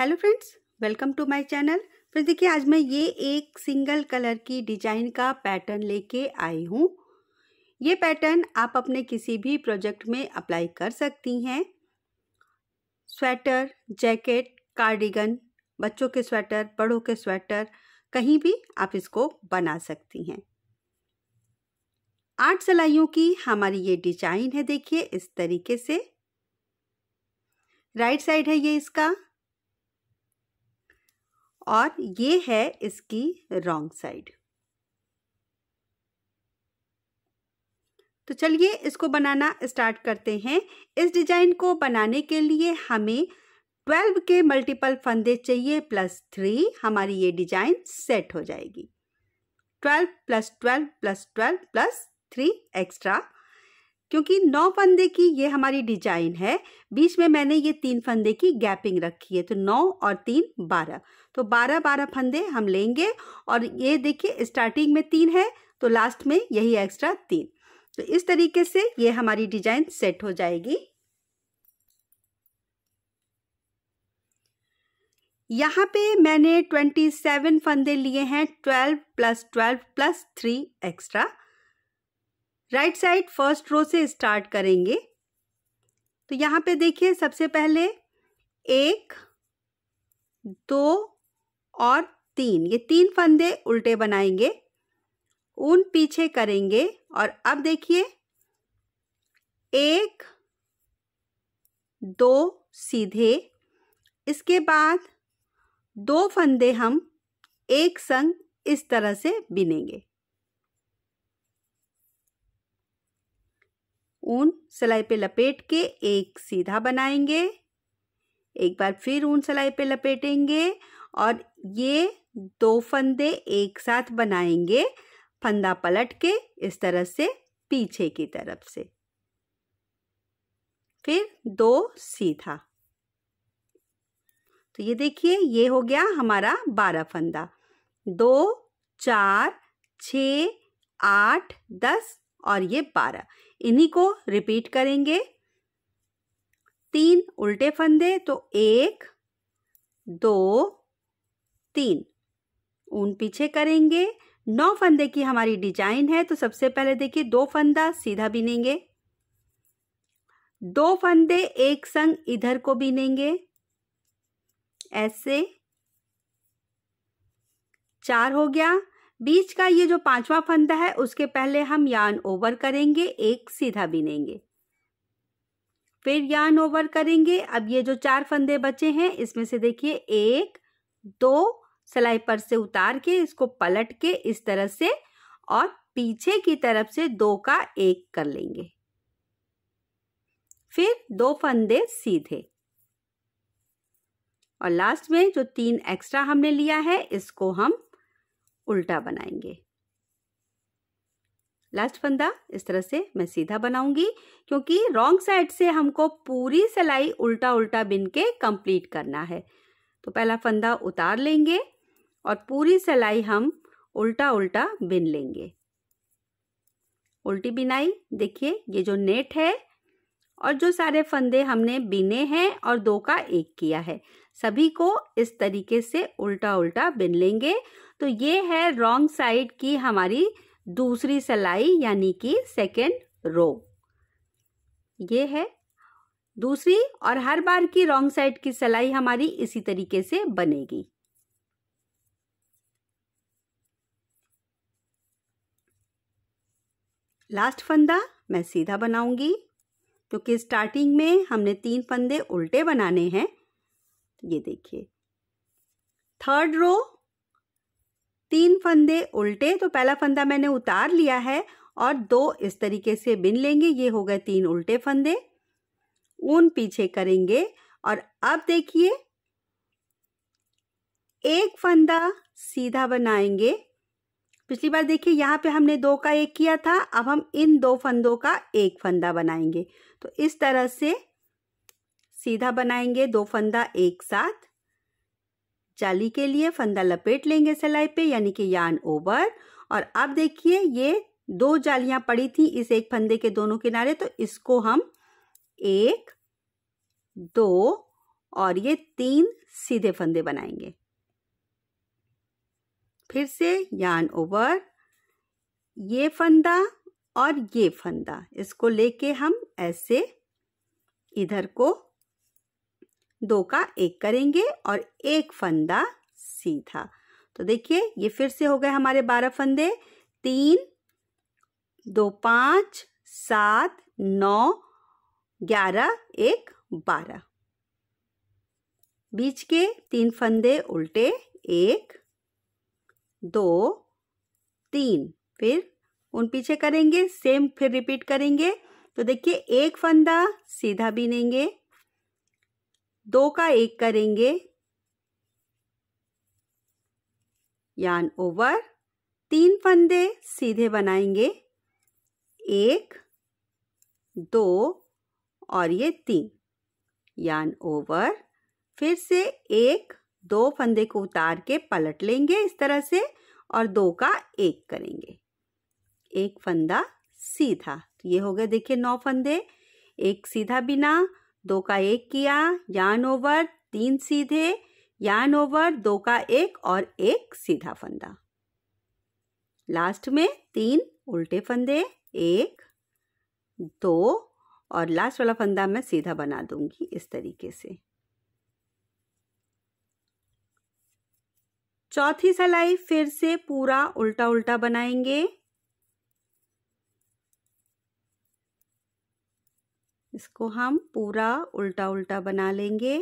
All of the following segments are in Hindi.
Hello friends welcome to my channel friends देखिए आज मैं ये एक सिंगल कलर की डिजाइन का पैटर्न लेके आई हूँ ये पैटर्न आप अपने किसी भी प्रोजेक्ट में अप्लाई कर सकती हैं स्वेटर जैकेट कार्डिगन बच्चों के स्वेटर बड़ों के स्वेटर कहीं भी आप इसको बना सकती हैं आठ सलाइयों की हमारी ये डिजाइन है देखिए इस तरीके से राइट साइड है ये इसका और ये है इसकी रॉन्ग साइड तो चलिए इसको बनाना स्टार्ट करते हैं इस डिजाइन को बनाने के लिए हमें ट्वेल्व के मल्टीपल फंदे चाहिए प्लस थ्री हमारी ये डिजाइन सेट हो जाएगी twelve plus twelve plus twelve plus three extra क्योंकि नौ फंदे की ये हमारी डिजाइन है बीच में मैंने ये तीन फंदे की गैपिंग रखी है तो नौ और तीन बारह तो बारह बारह फंदे हम लेंगे और ये देखिए स्टार्टिंग में तीन है तो लास्ट में यही एक्स्ट्रा तीन तो इस तरीके से ये हमारी डिजाइन सेट हो जाएगी यहाँ पे मैंने ट्वेंटी सेवन फंदे लिए हैं twelve plus twelve plus three extra right side first row से स्टार्ट करेंगे तो यहाँ पे देखिए सबसे पहले एक दो और तीन ये तीन फंदे उल्टे बनाएंगे उन पीछे करेंगे और अब देखिए एक दो सीधे इसके बाद दो फंदे हम एक संग इस तरह से बिनेंगे ऊन सिलाई पे लपेट के एक सीधा बनाएंगे एक बार फिर ऊन सिलाई पे लपेटेंगे और ये दो फंदे एक साथ बनाएंगे फंदा पलट के इस तरह से पीछे की तरफ से फिर दो सीधा तो ये देखिए ये हो गया हमारा बारह फंदा दो चार छ आठ दस और ये बारह इन्हीं को रिपीट करेंगे तीन उल्टे फंदे तो एक दो तीन ऊन पीछे करेंगे नौ फंदे की हमारी डिजाइन है तो सबसे पहले देखिए दो फंदा सीधा बिनेंगे दो फंदे एक संग इधर को बिनेंगे ऐसे चार हो गया बीच का ये जो पांचवा फंदा है उसके पहले हम यान ओवर करेंगे एक सीधा बिनेंगे फिर यान ओवर करेंगे अब ये जो चार फंदे बचे हैं इसमें से देखिए एक दो सिलाई पर से उतार के इसको पलट के इस तरह से और पीछे की तरफ से दो का एक कर लेंगे फिर दो फंदे सीधे और लास्ट में जो तीन एक्स्ट्रा हमने लिया है इसको हम उल्टा बनाएंगे लास्ट फंदा इस तरह से मैं सीधा बनाऊंगी क्योंकि रॉन्ग साइड से हमको पूरी सिलाई उल्टा उल्टा बिन के कंप्लीट करना है तो पहला फंदा उतार लेंगे और पूरी सिलाई हम उल्टा उल्टा बिन लेंगे उल्टी बिनाई देखिए ये जो नेट है और जो सारे फंदे हमने बिने हैं और दो का एक किया है सभी को इस तरीके से उल्टा उल्टा बिन लेंगे तो ये है रॉन्ग साइड की हमारी दूसरी सिलाई यानी कि सेकेंड रो ये है दूसरी और हर बार की रॉन्ग साइड की सिलाई हमारी इसी तरीके से बनेगी लास्ट फंदा मैं सीधा बनाऊंगी क्योंकि स्टार्टिंग में हमने तीन फंदे उल्टे बनाने हैं ये देखिए थर्ड रो तीन फंदे उल्टे तो पहला फंदा मैंने उतार लिया है और दो इस तरीके से बिन लेंगे ये हो गए तीन उल्टे फंदे ऊन पीछे करेंगे और अब देखिए एक फंदा सीधा बनाएंगे पिछली बार देखिए यहाँ पे हमने दो का एक किया था अब हम इन दो फंदों का एक फंदा बनाएंगे तो इस तरह से सीधा बनाएंगे दो फंदा एक साथ जाली के लिए फंदा लपेट लेंगे सिलाई पे यानी कि यान ओवर और अब देखिए ये दो जालियां पड़ी थी इस एक फंदे के दोनों किनारे तो इसको हम एक दो और ये तीन सीधे फंदे बनाएंगे फिर से यान ओवर ये फंदा और ये फंदा इसको लेके हम ऐसे इधर को दो का एक करेंगे और एक फंदा सीधा तो देखिए ये फिर से हो गए हमारे बारह फंदे तीन दो पाँच सात नौ ग्यारह एक बारह बीच के तीन फंदे उल्टे एक दो तीन फिर उन पीछे करेंगे सेम फिर रिपीट करेंगे तो देखिए एक फंदा सीधा बीनेंगे दो का एक करेंगे यान ओवर तीन फंदे सीधे बनाएंगे एक दो और ये तीन यान ओवर फिर से एक दो फंदे को उतार के पलट लेंगे इस तरह से और दो का एक करेंगे एक फंदा सीधा तो ये हो गया देखिए नौ फंदे एक सीधा बिना दो का एक किया यान ओवर तीन सीधे यान ओवर दो का एक और एक सीधा फंदा लास्ट में तीन उल्टे फंदे एक दो और लास्ट वाला फंदा मैं सीधा बना दूंगी इस तरीके से चौथी सलाई फिर से पूरा उल्टा उल्टा बनाएंगे इसको हम पूरा उल्टा उल्टा बना लेंगे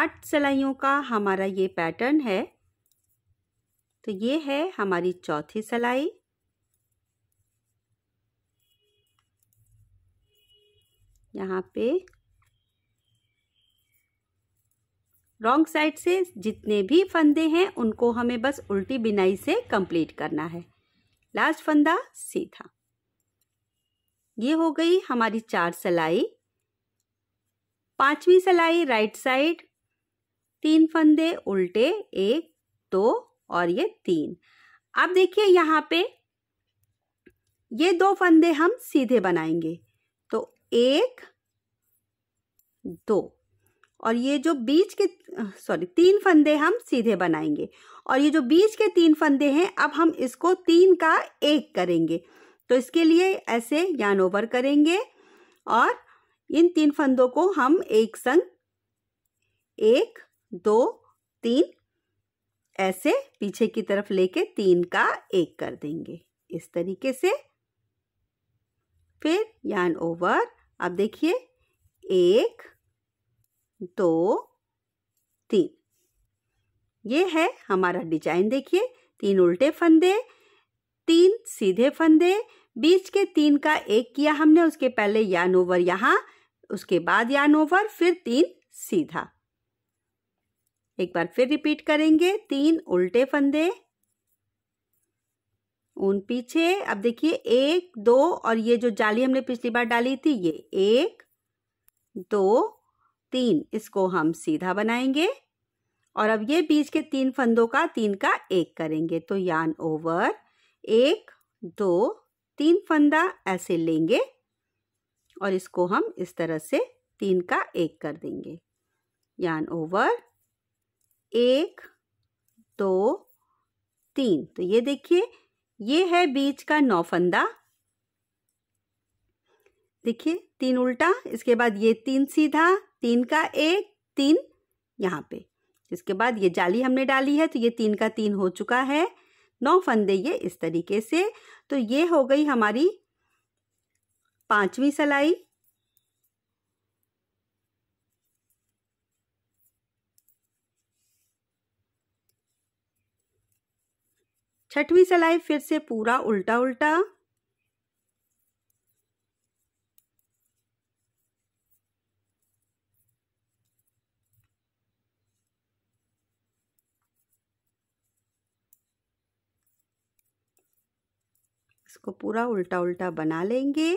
आठ सिलाइयों का हमारा ये पैटर्न है तो ये है हमारी चौथी सिलाई यहाँ पे रॉन्ग साइड से जितने भी फंदे हैं उनको हमें बस उल्टी बिनाई से कंप्लीट करना है लास्ट फंदा सीधा ये हो गई हमारी चार सलाई पांचवी सलाई राइट साइड तीन फंदे उल्टे एक दो और ये तीन अब देखिए यहाँ पे ये दो फंदे हम सीधे बनाएंगे तो एक दो और ये जो बीच के सॉरी तीन फंदे हम सीधे बनाएंगे और ये जो बीच के तीन फंदे हैं अब हम इसको तीन का एक करेंगे तो इसके लिए ऐसे यान ओवर करेंगे और इन तीन फंदों को हम एक संग एक दो तीन ऐसे पीछे की तरफ लेके तीन का एक कर देंगे इस तरीके से फिर यान ओवर अब देखिए एक दो तीन ये है हमारा डिजाइन देखिए तीन उल्टे फंदे तीन सीधे फंदे बीच के तीन का एक किया हमने उसके पहले यान ओवर यहाँ उसके बाद यान ओवर फिर तीन सीधा एक बार फिर रिपीट करेंगे तीन उल्टे फंदे ऊन पीछे अब देखिए एक दो और ये जो जाली हमने पिछली बार डाली थी ये एक दो तीन इसको हम सीधा बनाएंगे और अब ये बीच के तीन फंदों का तीन का एक करेंगे तो यान ओवर एक दो तीन फंदा ऐसे लेंगे और इसको हम इस तरह से तीन का एक कर देंगे यान ओवर एक दो तीन तो ये देखिए ये है बीच का नौफंदा देखिए तीन उल्टा इसके बाद ये तीन सीधा तीन का एक तीन यहाँ पे इसके बाद ये जाली हमने डाली है तो ये तीन का तीन हो चुका है नौ फंदे ये इस तरीके से तो ये हो गई हमारी पांचवी सलाई छठवीं सलाई फिर से पूरा उल्टा उल्टा इसको पूरा उल्टा उल्टा बना लेंगे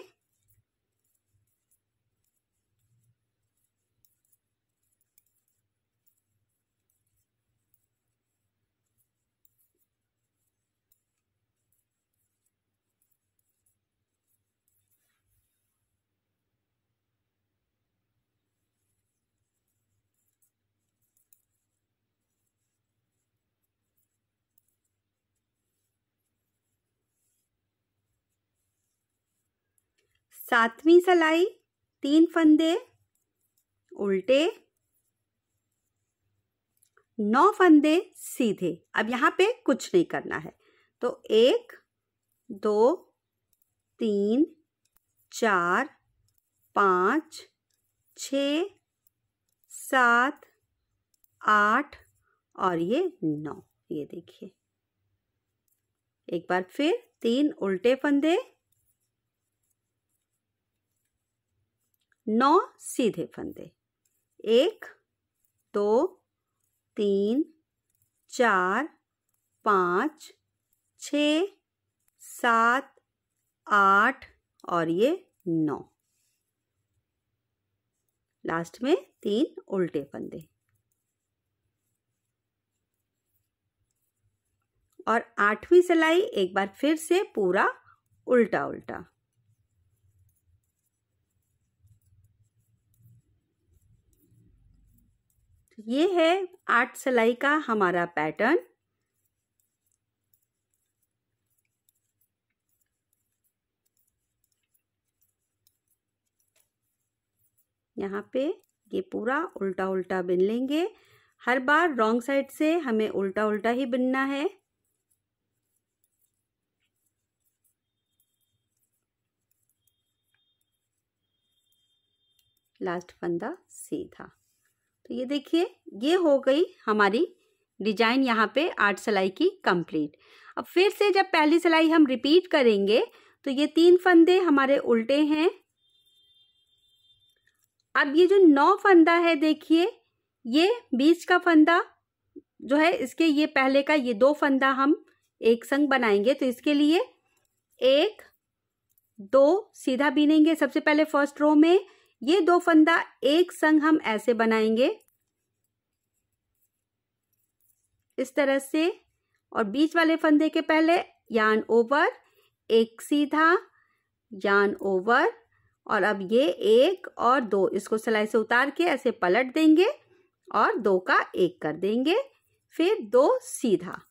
सातवीं सलाई तीन फंदे उल्टे नौ फंदे सीधे अब यहाँ पे कुछ नहीं करना है तो एक दो तीन चार पाँच छ सात आठ और ये नौ ये देखिए एक बार फिर तीन उल्टे फंदे नौ सीधे फंदे एक दो तीन चार पाँच छ सात आठ और ये नौ लास्ट में तीन उल्टे फंदे और आठवीं सिलाई एक बार फिर से पूरा उल्टा उल्टा ये है आठ सिलाई का हमारा पैटर्न यहाँ पे ये पूरा उल्टा उल्टा बिन लेंगे हर बार रॉन्ग साइड से हमें उल्टा उल्टा ही बिनना है लास्ट फंदा सीधा तो ये देखिए ये हो गई हमारी डिजाइन यहाँ पे आठ सिलाई की कंप्लीट अब फिर से जब पहली सिलाई हम रिपीट करेंगे तो ये तीन फंदे हमारे उल्टे हैं अब ये जो नौ फंदा है देखिए ये बीच का फंदा जो है इसके ये पहले का ये दो फंदा हम एक संग बनाएंगे तो इसके लिए एक दो सीधा बीनेंगे सबसे पहले फर्स्ट रो में ये दो फंदा एक संग हम ऐसे बनाएंगे इस तरह से और बीच वाले फंदे के पहले यान ओवर एक सीधा यान ओवर और अब ये एक और दो इसको सिलाई से उतार के ऐसे पलट देंगे और दो का एक कर देंगे फिर दो सीधा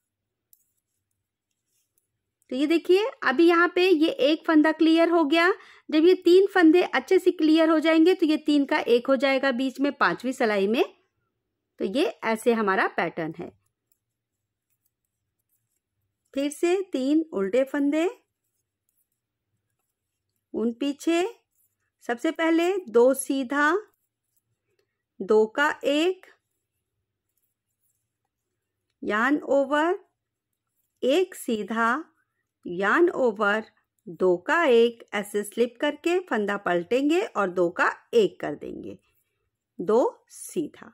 तो ये देखिए अभी यहाँ पे ये एक फंदा क्लियर हो गया जब ये तीन फंदे अच्छे से क्लियर हो जाएंगे तो ये तीन का एक हो जाएगा बीच में पांचवी सिलाई में तो ये ऐसे हमारा पैटर्न है फिर से तीन उल्टे फंदे उन पीछे सबसे पहले दो सीधा दो का एक यान ओवर एक सीधा यान ओवर दो का एक ऐसे स्लिप करके फंदा पलटेंगे और दो का एक कर देंगे दो सीधा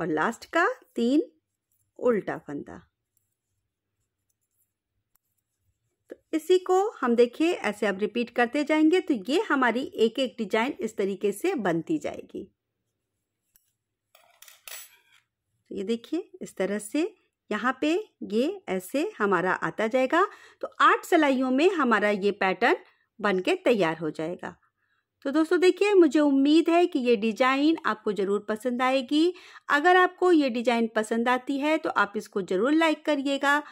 और लास्ट का तीन उल्टा फंदा तो इसी को हम देखिए ऐसे अब रिपीट करते जाएंगे तो ये हमारी एक एक डिजाइन इस तरीके से बनती जाएगी तो ये देखिए इस तरह से यहाँ पे ये ऐसे हमारा आता जाएगा तो आठ सलाइयों में हमारा ये पैटर्न बन के तैयार हो जाएगा तो दोस्तों देखिए मुझे उम्मीद है कि ये डिज़ाइन आपको ज़रूर पसंद आएगी अगर आपको ये डिज़ाइन पसंद आती है तो आप इसको ज़रूर लाइक करिएगा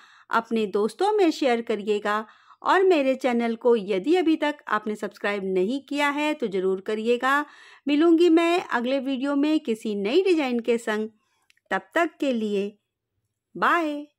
अपने दोस्तों में शेयर करिएगा और मेरे चैनल को यदि अभी तक आपने सब्सक्राइब नहीं किया है तो ज़रूर करिएगा मिलूँगी मैं अगले वीडियो में किसी नई डिज़ाइन के संग तब तक के लिए Bye!